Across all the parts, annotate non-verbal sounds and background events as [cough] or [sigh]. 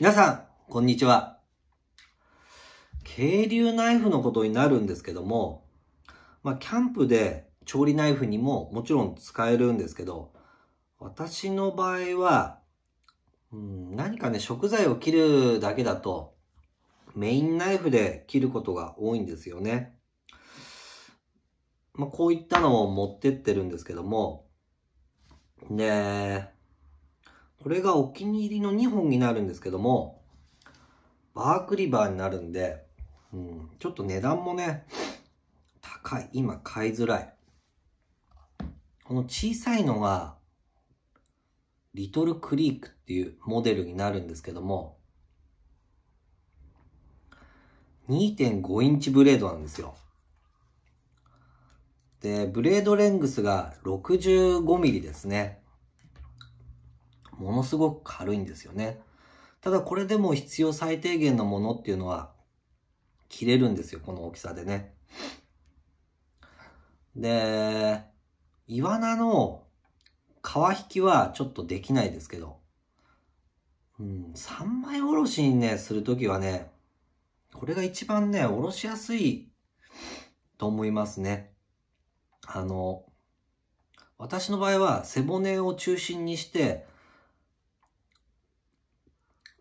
皆さん、こんにちは。渓流ナイフのことになるんですけども、まあ、キャンプで調理ナイフにももちろん使えるんですけど、私の場合は、うん、何かね、食材を切るだけだと、メインナイフで切ることが多いんですよね。まあ、こういったのを持ってってるんですけども、ねえ、これがお気に入りの2本になるんですけども、バークリバーになるんで、うん、ちょっと値段もね、高い。今買いづらい。この小さいのが、リトルクリークっていうモデルになるんですけども、2.5インチブレードなんですよ。で、ブレードレングスが65ミリですね。ものすごく軽いんですよね。ただこれでも必要最低限のものっていうのは切れるんですよ、この大きさでね。で、イワナの皮引きはちょっとできないですけど、うん、三枚おろしにね、するときはね、これが一番ね、おろしやすいと思いますね。あの、私の場合は背骨を中心にして、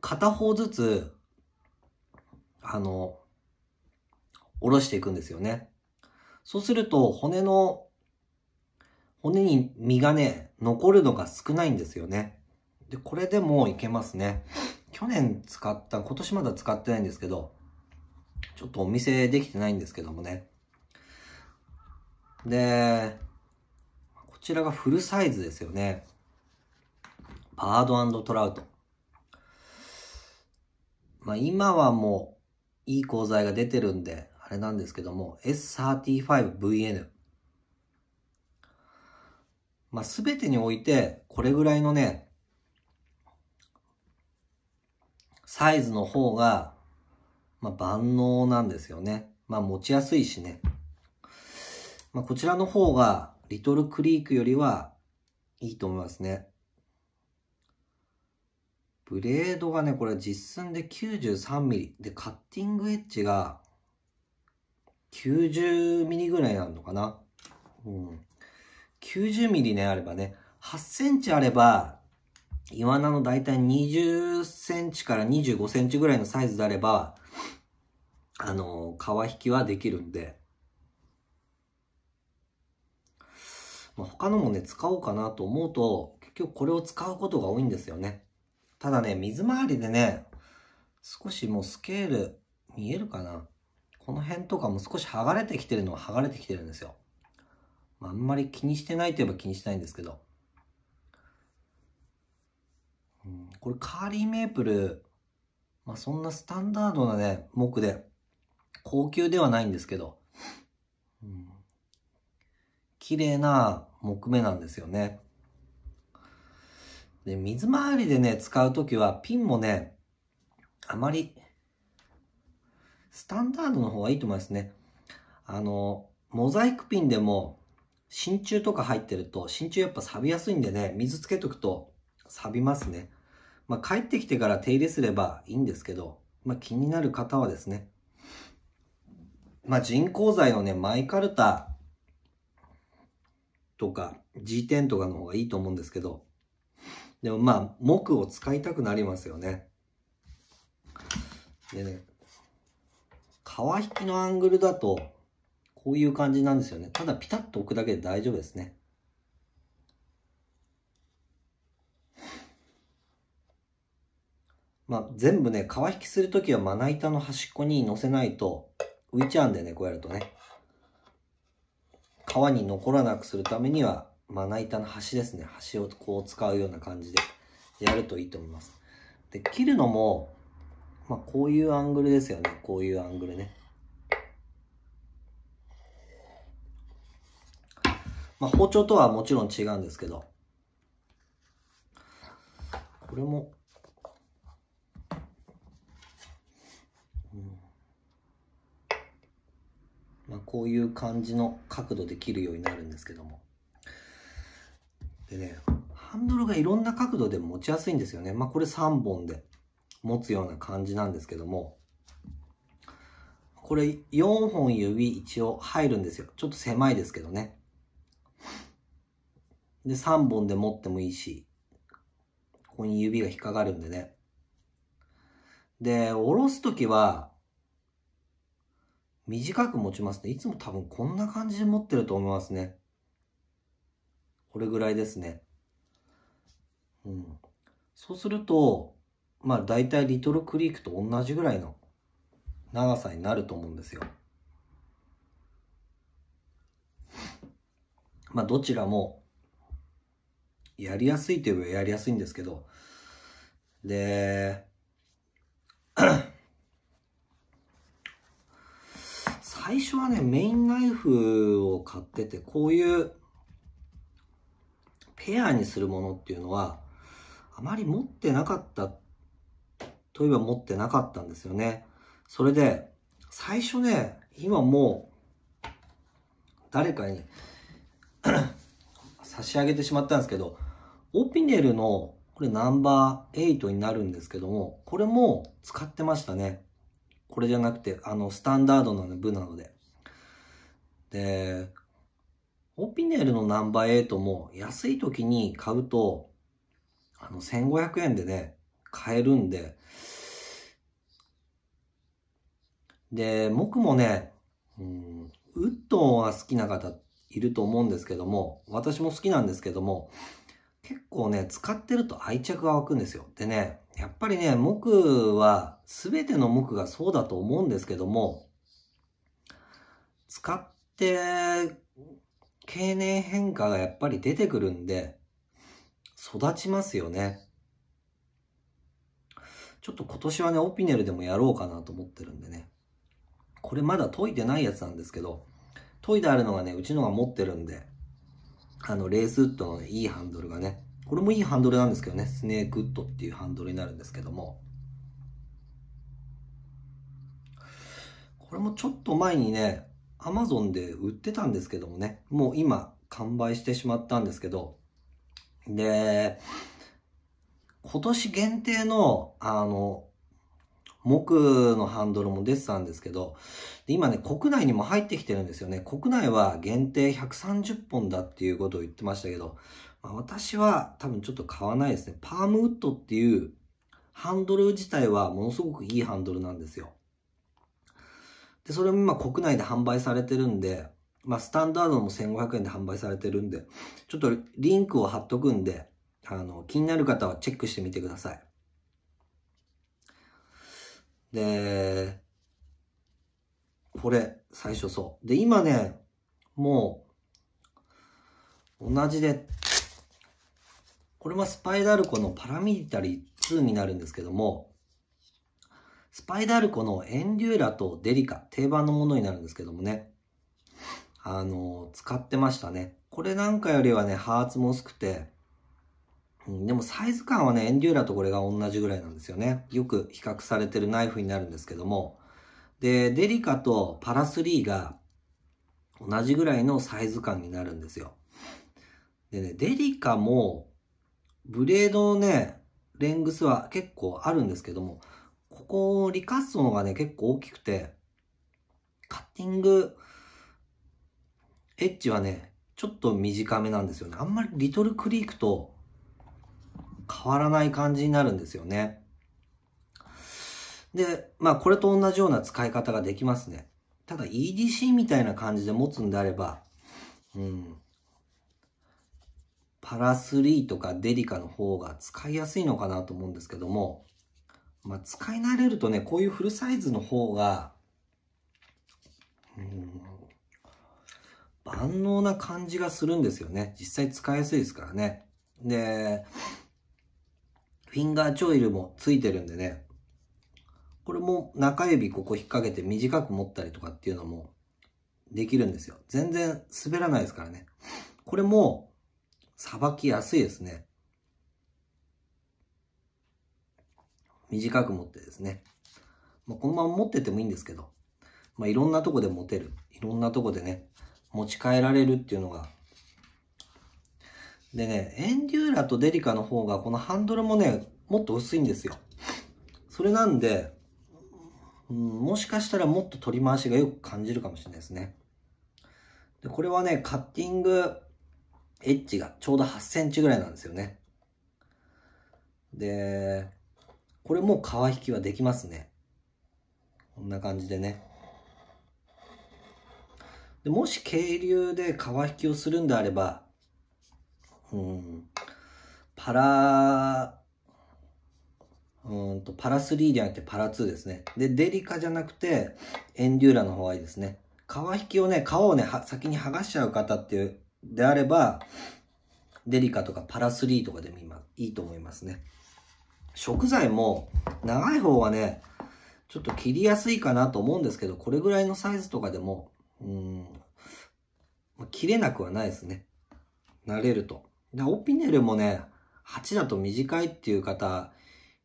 片方ずつ、あの、下ろしていくんですよね。そうすると、骨の、骨に身がね、残るのが少ないんですよね。で、これでもいけますね。去年使った、今年まだ使ってないんですけど、ちょっとお店できてないんですけどもね。で、こちらがフルサイズですよね。バードトラウト。まあ、今はもういい鋼材が出てるんで、あれなんですけども、S35VN。まあ、すべてにおいて、これぐらいのね、サイズの方が、まあ、万能なんですよね。まあ、持ちやすいしね。まあ、こちらの方が、リトルクリークよりは、いいと思いますね。ブレードがね、これ実寸で 93mm。で、カッティングエッジが 90mm ぐらいなのかな。うん。90mm ね、あればね、8センチあれば、イワナの大体20センチから25センチぐらいのサイズであれば、あの皮引きはできるんで、ま他のもね、使おうかなと思うと、結局これを使うことが多いんですよね。ただね、水回りでね、少しもうスケール見えるかなこの辺とかも少し剥がれてきてるのは剥がれてきてるんですよ。まあ、あんまり気にしてないといえば気にしないんですけど。うん、これカーリーメープル、まあ、そんなスタンダードなね、木で、高級ではないんですけど、うん、綺麗な木目なんですよね。で、水回りでね、使うときはピンもね、あまり、スタンダードの方がいいと思いますね。あの、モザイクピンでも、真鍮とか入ってると、真鍮やっぱ錆びやすいんでね、水つけとくと錆びますね。まあ、帰ってきてから手入れすればいいんですけど、まあ、気になる方はですね、まあ、人工材のね、マイカルタとか G10 とかの方がいいと思うんですけど、でもまあ、木を使いたくなりますよね。でね、皮引きのアングルだと、こういう感じなんですよね。ただピタッと置くだけで大丈夫ですね。まあ、全部ね、皮引きするときはまな板の端っこに乗せないと浮いちゃうんでね、こうやるとね。皮に残らなくするためには、まな板の端ですね。端をこう使うような感じでやるといいと思います。で、切るのも、まあ、こういうアングルですよね。こういうアングルね。まあ、包丁とはもちろん違うんですけど、これも、うん、まあ、こういう感じの角度で切るようになるんですけども。でね、ハンドルがいろんな角度で持ちやすいんですよね。まあこれ3本で持つような感じなんですけども、これ4本指一応入るんですよ。ちょっと狭いですけどね。で、3本で持ってもいいし、ここに指が引っかかるんでね。で、下ろすときは、短く持ちますね。いつも多分こんな感じで持ってると思いますね。これぐらいですね。うん。そうすると、まあ大体リトルクリークと同じぐらいの長さになると思うんですよ。まあどちらもやりやすいといえばやりやすいんですけど、で、[coughs] 最初はね、メインナイフを買ってて、こういうペアにするものっていうのは、あまり持ってなかった、といえば持ってなかったんですよね。それで、最初ね、今もう、誰かに [coughs] 差し上げてしまったんですけど、オピネルの、これナンバー8になるんですけども、これも使ってましたね。これじゃなくて、あの、スタンダードな部なので。で、オピネルのナンバー8も安い時に買うと、あの、1500円でね、買えるんで、で、僕もね、うん、ウッドは好きな方いると思うんですけども、私も好きなんですけども、結構ね、使ってると愛着が湧くんですよ。でね、やっぱりね、木は、すべての木がそうだと思うんですけども、使って経年変化がやっぱり出てくるんで、育ちますよね。ちょっと今年はね、オピネルでもやろうかなと思ってるんでね。これまだ研いでないやつなんですけど、研いであるのがね、うちのが持ってるんで、あの、レースウッドの、ね、いいハンドルがね、これもいいハンドルなんですけどね、スネークウッドっていうハンドルになるんですけども、これもちょっと前にね、Amazon で売ってたんですけどもね、もう今完売してしまったんですけど、で、今年限定の、あの、木のハンドルも出てたんですけど、今ね、国内にも入ってきてるんですよね。国内は限定130本だっていうことを言ってましたけど、まあ、私は多分ちょっと買わないですね。パームウッドっていうハンドル自体はものすごくいいハンドルなんですよ。で、それも今国内で販売されてるんで、まあ、スタンダードも1500円で販売されてるんで、ちょっとリンクを貼っとくんで、あの、気になる方はチェックしてみてください。で、これ、最初そう。で、今ね、もう、同じで、これはスパイダルコのパラミリタリー2になるんですけども、スパイダルコのエンデューラとデリカ、定番のものになるんですけどもね。あの、使ってましたね。これなんかよりはね、ハーツも薄くて、うん、でもサイズ感はね、エンデューラとこれが同じぐらいなんですよね。よく比較されてるナイフになるんですけども。で、デリカとパラ3が同じぐらいのサイズ感になるんですよ。でね、デリカも、ブレードのね、レングスは結構あるんですけども、ここ、リカッソのがね、結構大きくて、カッティング、エッジはね、ちょっと短めなんですよね。あんまりリトルクリークと変わらない感じになるんですよね。で、まあこれと同じような使い方ができますね。ただ EDC みたいな感じで持つんであれば、うん。パラ3とかデリカの方が使いやすいのかなと思うんですけども、まあ、使い慣れるとね、こういうフルサイズの方が、万能な感じがするんですよね。実際使いやすいですからね。で、フィンガーチョイルもついてるんでね、これも中指ここ引っ掛けて短く持ったりとかっていうのもできるんですよ。全然滑らないですからね。これも、さばきやすいですね。短く持ってですね、まあ、このまま持っててもいいんですけど、まあ、いろんなとこで持てる。いろんなとこでね、持ち替えられるっていうのが。でね、エンデューラとデリカの方がこのハンドルもね、もっと薄いんですよ。それなんで、うん、もしかしたらもっと取り回しがよく感じるかもしれないですね。でこれはね、カッティングエッジがちょうど8センチぐらいなんですよね。で、これも皮引きはできますね。こんな感じでね。でもし渓流で皮引きをするんであれば、うん、パラ、うんと、パラ3じゃなくてパラ2ですね。で、デリカじゃなくてエンデューラの方がいいですね。皮引きをね、皮をね、先に剥がしちゃう方っていう、であれば、デリカとかパラ3とかでも今いいと思いますね。食材も長い方はね、ちょっと切りやすいかなと思うんですけど、これぐらいのサイズとかでも、うん、切れなくはないですね。慣れると。で、オピネルもね、8だと短いっていう方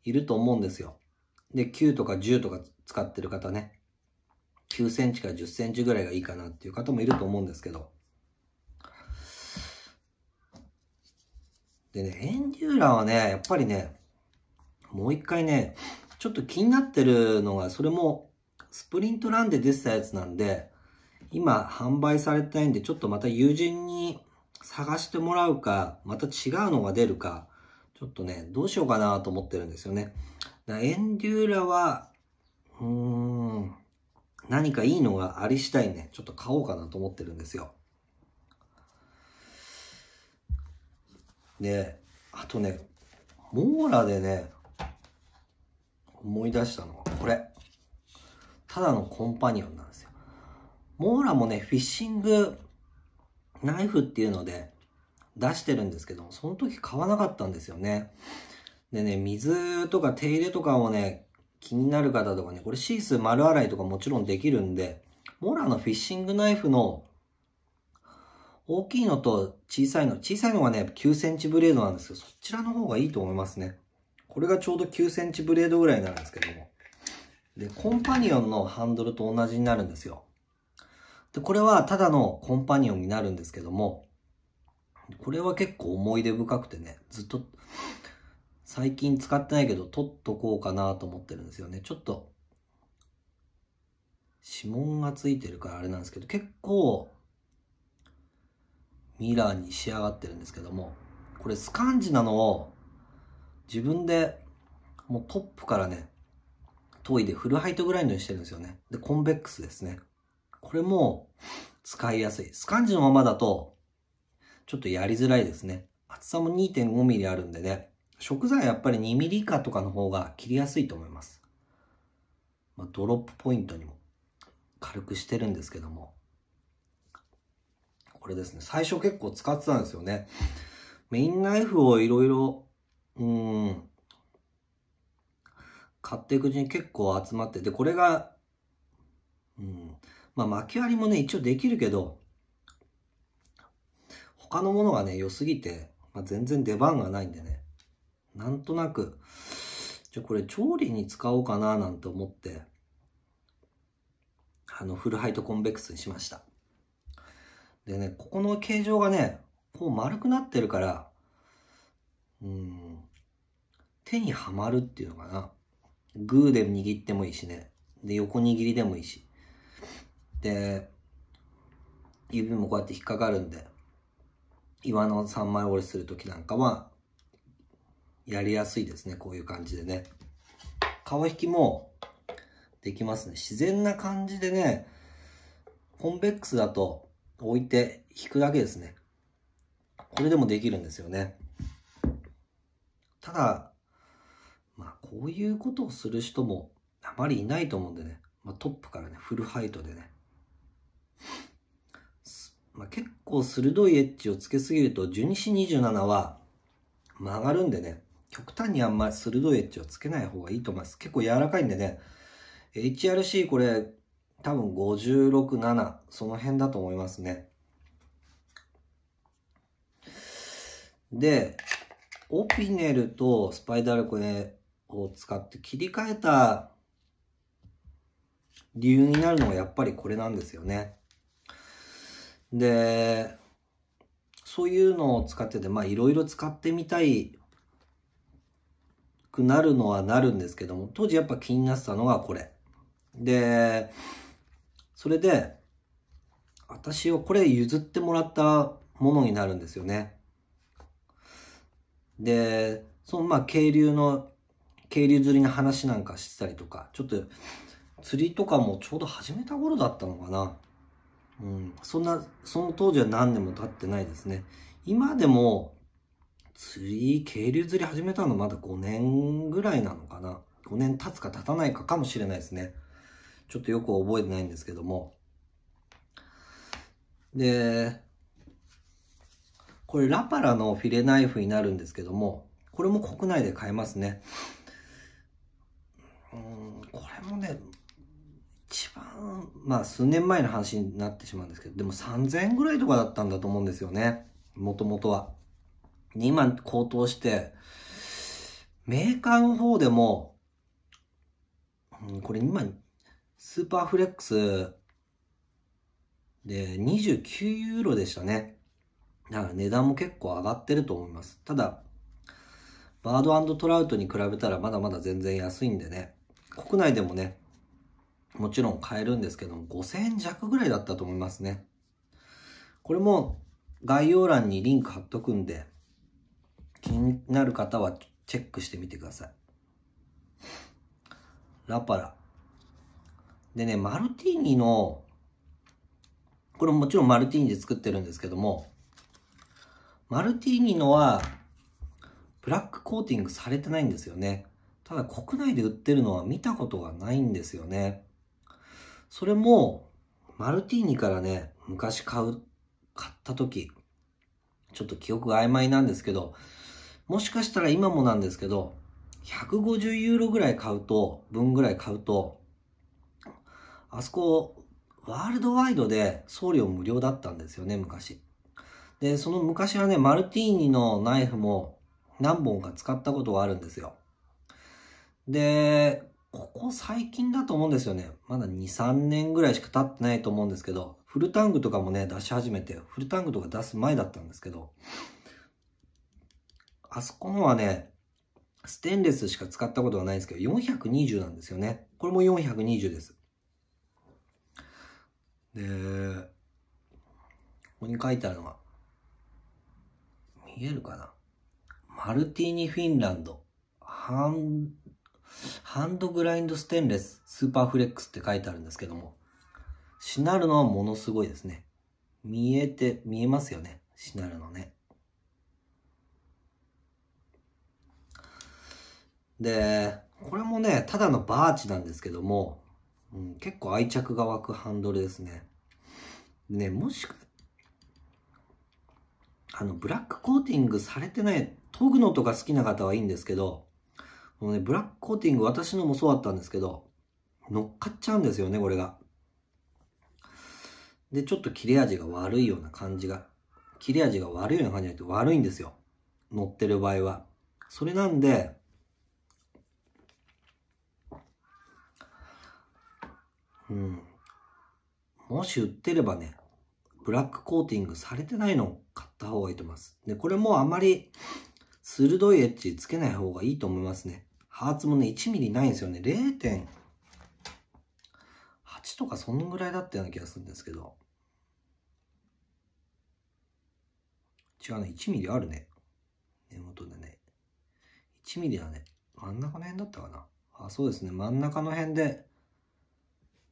いると思うんですよ。で、9とか10とか使ってる方ね、9センチから10センチぐらいがいいかなっていう方もいると思うんですけど。でね、エンデューラーはね、やっぱりね、もう一回ね、ちょっと気になってるのが、それもスプリントランで出てたやつなんで、今販売されてないんで、ちょっとまた友人に探してもらうか、また違うのが出るか、ちょっとね、どうしようかなと思ってるんですよね。エンデューラは、うーん、何かいいのがありしたいね。ちょっと買おうかなと思ってるんですよ。で、あとね、モーラでね、思い出したのはこれ。ただのコンパニオンなんですよ。モーラもね、フィッシングナイフっていうので出してるんですけど、その時買わなかったんですよね。でね、水とか手入れとかをね、気になる方とかね、これシース丸洗いとかもちろんできるんで、モーラのフィッシングナイフの大きいのと小さいの、小さいのがね、9センチブレードなんですけど、そちらの方がいいと思いますね。これがちょうど9センチブレードぐらいになるんですけども。で、コンパニオンのハンドルと同じになるんですよ。で、これはただのコンパニオンになるんですけども、これは結構思い出深くてね、ずっと、最近使ってないけど、取っとこうかなと思ってるんですよね。ちょっと、指紋がついてるからあれなんですけど、結構、ミラーに仕上がってるんですけども、これスカンジなのを自分でもうトップからね、研いでフルハイトグラインドにしてるんですよね。で、コンベックスですね。これも使いやすい。スカンジのままだと、ちょっとやりづらいですね。厚さも 2.5mm あるんでね、食材はやっぱり 2mm 以下とかの方が切りやすいと思います。まあ、ドロップポイントにも軽くしてるんですけども。これですね。最初結構使ってたんですよね。メインナイフをいろいろうん。買っていくうちに結構集まって、で、これが、うん。まあ、き割りもね、一応できるけど、他のものがね、良すぎて、まあ、全然出番がないんでね。なんとなく、じゃこれ調理に使おうかななんて思って、あの、フルハイトコンベックスにしました。でね、ここの形状がね、こう丸くなってるから、うん、手にはまるっていうのかな。グーで握ってもいいしね。で、横握りでもいいし。で、指もこうやって引っかかるんで、岩の三枚折りするときなんかは、やりやすいですね。こういう感じでね。顔引きもできますね。自然な感じでね、コンベックスだと置いて引くだけですね。これでもできるんですよね。ただ、こういうことをする人もあまりいないと思うんでね、まあ、トップからね、フルハイトでね、まあ、結構鋭いエッジをつけすぎると、12四27は曲がるんでね、極端にあんまり鋭いエッジをつけない方がいいと思います。結構柔らかいんでね、HRC これ多分56、7その辺だと思いますね。で、オピネルとスパイダルこれ、ね、を使って切り替えた理由になるのはやっぱりこれなんですよね。で、そういうのを使ってて、まあいろいろ使ってみたいくなるのはなるんですけども、当時やっぱ気になってたのがこれ。で、それで、私をこれ譲ってもらったものになるんですよね。で、そのまあ渓流の渓流釣りの話なんかしてたりとか、ちょっと釣りとかもちょうど始めた頃だったのかな。うん、そんな、その当時は何年も経ってないですね。今でも、釣り、渓流釣り始めたのまだ5年ぐらいなのかな。5年経つか経たないかかもしれないですね。ちょっとよく覚えてないんですけども。で、これラパラのフィレナイフになるんですけども、これも国内で買えますね。もね一番まあ数年前の話になってしまうんですけどでも3000円ぐらいとかだったんだと思うんですよねもともとは。2今高騰してメーカーの方でも、うん、これ今スーパーフレックスで29ユーロでしたね。だから値段も結構上がってると思います。ただ、バードトラウトに比べたらまだまだ全然安いんでね。国内でもね、もちろん買えるんですけども、5000円弱ぐらいだったと思いますね。これも概要欄にリンク貼っとくんで、気になる方はチェックしてみてください。ラパラ。でね、マルティーニの、これもちろんマルティーニで作ってるんですけども、マルティーニのは、ブラックコーティングされてないんですよね。ただ国内で売ってるのは見たことがないんですよね。それも、マルティーニからね、昔買う、買った時、ちょっと記憶が曖昧なんですけど、もしかしたら今もなんですけど、150ユーロぐらい買うと、分ぐらい買うと、あそこ、ワールドワイドで送料無料だったんですよね、昔。で、その昔はね、マルティーニのナイフも何本か使ったことがあるんですよ。で、ここ最近だと思うんですよね。まだ2、3年ぐらいしか経ってないと思うんですけど、フルタングとかもね、出し始めて、フルタングとか出す前だったんですけど、あそこのはね、ステンレスしか使ったことはないんですけど、420なんですよね。これも420です。で、ここに書いてあるのは、見えるかなマルティーニフィンランド、ハンハンドグラインドステンレススーパーフレックスって書いてあるんですけども、しなるのはものすごいですね。見えて、見えますよね。しなるのね。で、これもね、ただのバーチなんですけども、うん、結構愛着が湧くハンドルですね。ね、もしく、あの、ブラックコーティングされてない、研ぐのとか好きな方はいいんですけど、このね、ブラックコーティング、私のもそうだったんですけど、乗っかっちゃうんですよね、これが。で、ちょっと切れ味が悪いような感じが、切れ味が悪いような感じじゃなくて悪いんですよ。乗ってる場合は。それなんで、うん。もし売ってればね、ブラックコーティングされてないのを買った方がいいと思います。で、これもあまり鋭いエッジつけない方がいいと思いますね。ハーツもね、1ミリないんですよね。0.8とかそんぐらいだったような気がするんですけど。違うね、1ミリあるね。根元でね。1ミリはね。真ん中の辺だったかな。あ、そうですね。真ん中の辺で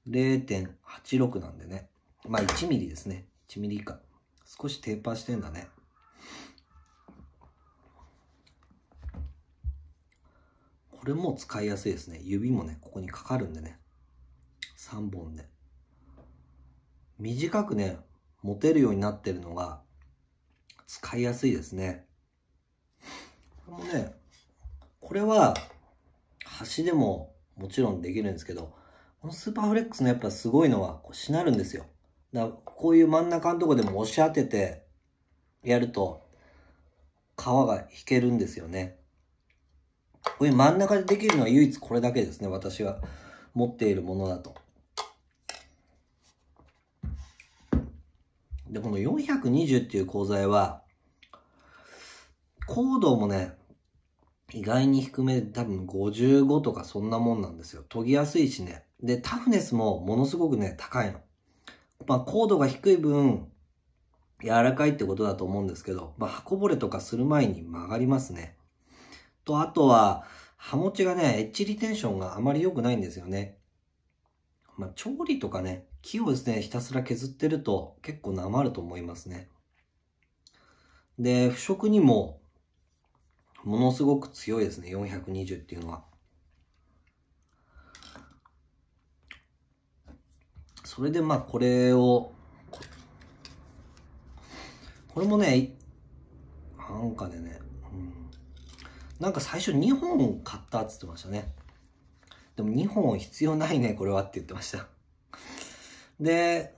0.86なんでね。まあ1ミリですね。1ミリ以下。少しテーパーしてんだね。これも使いやすいですね。指もね、ここにかかるんでね。3本で。短くね、持てるようになってるのが、使いやすいですね。これもね、これは、端でももちろんできるんですけど、このスーパーフレックスのやっぱすごいのは、こうしなるんですよ。だこういう真ん中のとこでも押し当ててやると、皮が引けるんですよね。こういう真ん中でできるのは唯一これだけですね。私が持っているものだと。で、この420っていう鋼材は、コードもね、意外に低めで多分55とかそんなもんなんですよ。研ぎやすいしね。で、タフネスもものすごくね、高いの。まあ、高度が低い分、柔らかいってことだと思うんですけど、まあ、刃こぼれとかする前に曲がりますね。と、あとは、ハモチがね、エッジリテンションがあまり良くないんですよね。まあ、調理とかね、木をですね、ひたすら削ってると結構なまると思いますね。で、腐食にも、ものすごく強いですね、420っていうのは。それでまあこれを、これもね、なんかでね、なんか最初2本買ったって言ってましたね。でも2本必要ないね、これはって言ってました。で、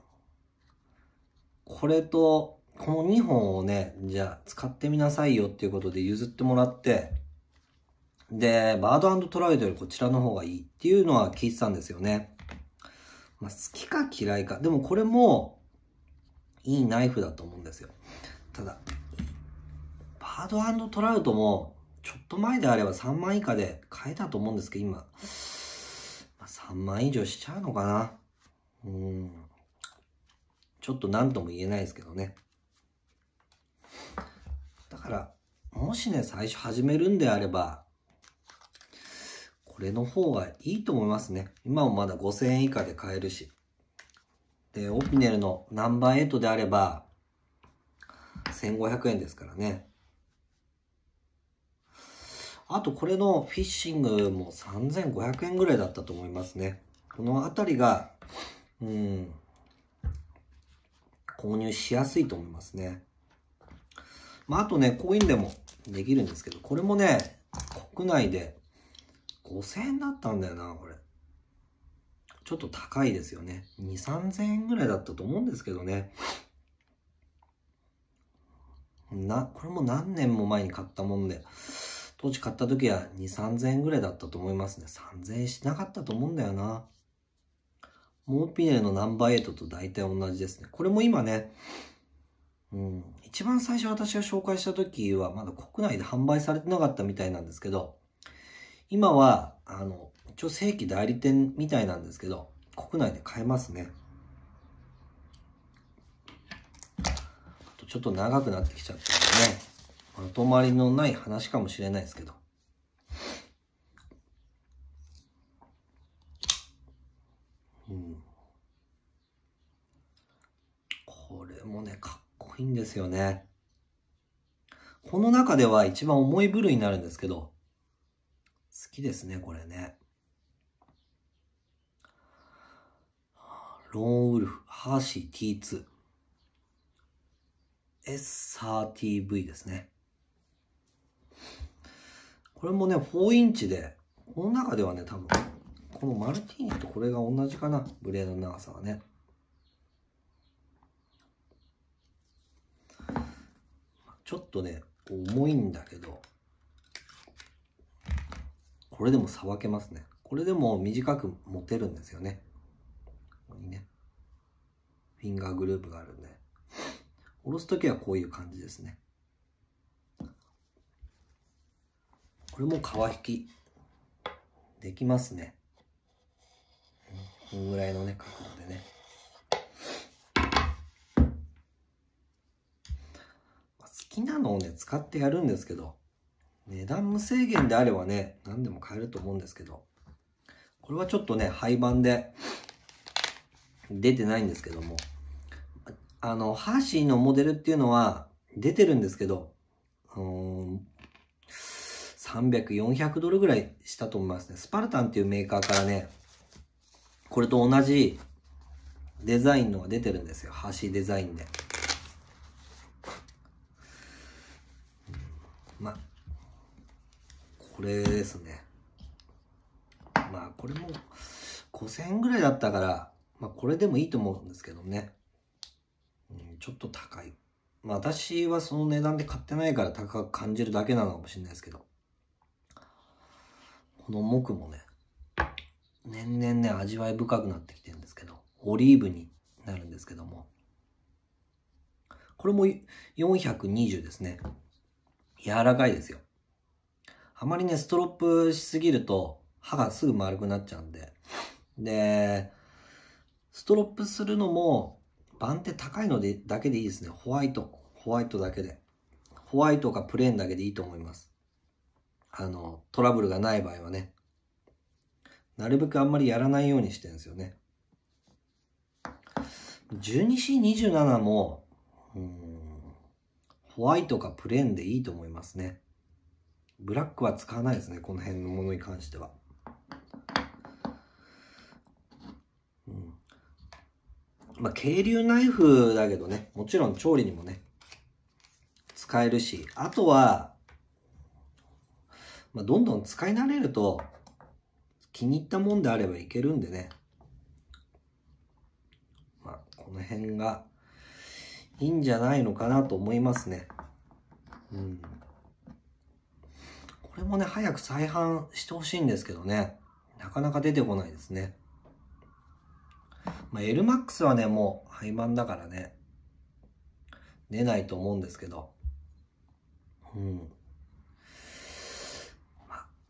これと、この2本をね、じゃあ使ってみなさいよっていうことで譲ってもらって、で、バードトラウトよりこちらの方がいいっていうのは聞いてたんですよね。まあ、好きか嫌いか。でもこれも、いいナイフだと思うんですよ。ただ、バードトラウトもちょっと前であれば3万以下で買えたと思うんですけど、今、まあ、3万以上しちゃうのかな。うん。ちょっと何とも言えないですけどね。だから、もしね、最初始めるんであれば、これの方がいいと思いますね。今もまだ5000円以下で買えるし。で、オピネルのナンバー8であれば、1500円ですからね。あとこれのフィッシングも3500円ぐらいだったと思いますね。このあたりが、うん、購入しやすいと思いますね。まあ、あとね、コインでもできるんですけど、これもね、国内で5000円だったんだよな、これ。ちょっと高いですよね。2、3000円ぐらいだったと思うんですけどね。な、これも何年も前に買ったもんで。当時買った時は2、3000円ぐらいだったと思いますね。3000円しなかったと思うんだよな。モーピネのナンバー8と大体同じですね。これも今ね、うん、一番最初私が紹介した時はまだ国内で販売されてなかったみたいなんですけど、今は、あの、一応正規代理店みたいなんですけど、国内で買えますね。ちょっと長くなってきちゃったんでね。まとまりのない話かもしれないですけど。うん。これもね、かっこいいんですよね。この中では一番重い部類になるんですけど、好きですね、これね。ローンウルフ、ハーシー T2、SRTV ですね。これもね、4インチで、この中ではね、多分、このマルティーニとこれが同じかな、ブレードの長さはね。ちょっとね、重いんだけど、これでもさばけますね。これでも短く持てるんですよね。ここにね、フィンガーグループがあるんで。下ろすときはこういう感じですね。これも皮引きできますね、ん、このぐらいのね角度でね好きなのをね使ってやるんですけど値段無制限であればね何でも買えると思うんですけどこれはちょっとね廃盤で出てないんですけどもあのハーシーのモデルっていうのは出てるんですけど300、400ドルぐらいしたと思いますね。スパルタンっていうメーカーからね、これと同じデザインのが出てるんですよ。橋デザインで。まあ、これですね。まあ、これも5000円ぐらいだったから、まあ、これでもいいと思うんですけどね。うん、ちょっと高い。まあ、私はその値段で買ってないから高く感じるだけなのかもしれないですけど。この木もね、年々ね、味わい深くなってきてるんですけど、オリーブになるんですけども、これも420ですね。柔らかいですよ。あまりね、ストロップしすぎると、歯がすぐ丸くなっちゃうんで。で、ストロップするのも、番手高いのでだけでいいですね。ホワイト。ホワイトだけで。ホワイトかプレーンだけでいいと思います。あの、トラブルがない場合はね、なるべくあんまりやらないようにしてるんですよね。12C27 も、ホワイトかプレーンでいいと思いますね。ブラックは使わないですね、この辺のものに関しては。うん、まあ、渓流ナイフだけどね、もちろん調理にもね、使えるし、あとは、まあ、どんどん使い慣れると気に入ったもんであればいけるんでね、まあ、この辺がいいんじゃないのかなと思いますね。うん。これもね、早く再販してほしいんですけどね、なかなか出てこないですね。まあ、LMAX はね、もう廃盤だからね、出ないと思うんですけど、うん。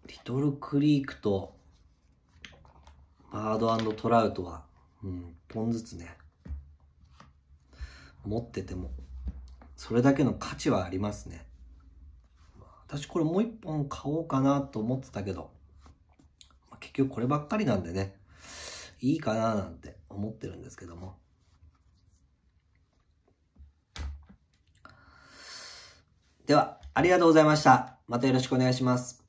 リトルクリークとバードトラウトは、うん、1本ずつね、持ってても、それだけの価値はありますね。私これもう1本買おうかなと思ってたけど、まあ、結局こればっかりなんでね、いいかななんて思ってるんですけども。では、ありがとうございました。またよろしくお願いします。